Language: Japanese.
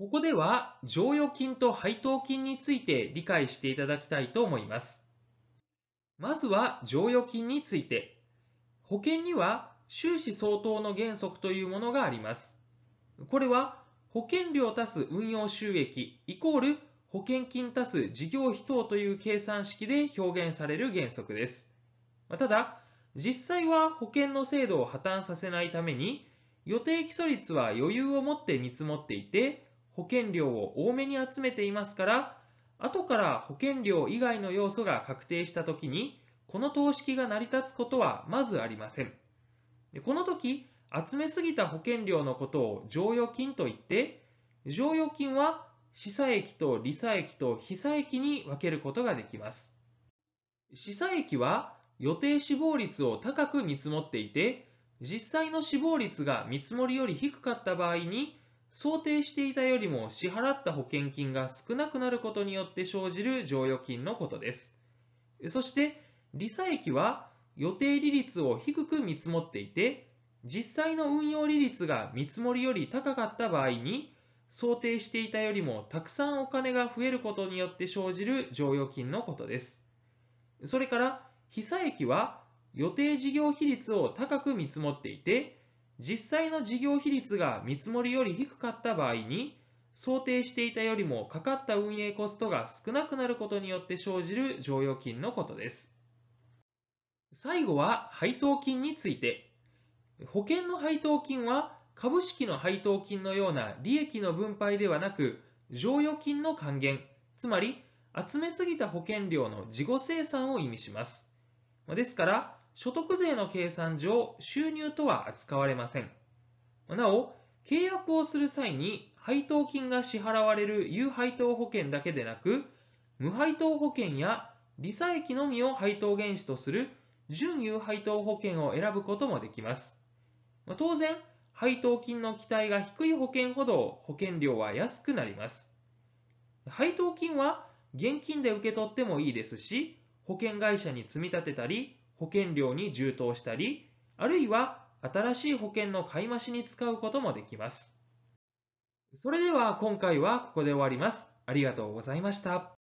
ここでは剰余金と配当金について理解していただきたいと思います。まずは剰余金について。保険には収支相当の原則というものがあります。これは保険料足す運用収益イコール保険金足す事業費等という計算式で表現される原則です。ただ、実際は保険の制度を破綻させないために予定基礎率は余裕を持って見積もっていて保険料を多めに集めていますから、後から保険料以外の要素が確定した時に、この等式が成り立つことはまずありません。この時、集めすぎた保険料のことを剰余金といって、剰余金は資産益と利差益と被差益に分けることができます。資産益は予定死亡率を高く見積もっていて、実際の死亡率が見積もりより低かった場合に、想定していたよりも支払った保険金が少なくなることによって生じる剰余金のことです。そして、利差益は予定利率を低く見積もっていて、実際の運用利率が見積もりより高かった場合に、想定していたよりもたくさんお金が増えることによって生じる剰余金のことです。それから、被差益は予定事業比率を高く見積もっていて、実際の事業比率が見積もりより低かった場合に、想定していたよりもかかった運営コストが少なくなることによって生じる剰余金のことです。最後は配当金について。保険の配当金は株式の配当金のような利益の分配ではなく、剰余金の還元、つまり集めすぎた保険料の自己生産を意味します。ですから、所得税の計算上収入とは扱われません。なお、契約をする際に配当金が支払われる有配当保険だけでなく、無配当保険や利差益のみを配当原資とする準有配当保険を選ぶこともできます。当然、配当金の期待が低い保険ほど保険料は安くなります。配当金は現金で受け取ってもいいですし、保険会社に積み立てたり、保険料に充当したり、あるいは新しい保険の買い増しに使うこともできます。それでは今回はここで終わります。ありがとうございました。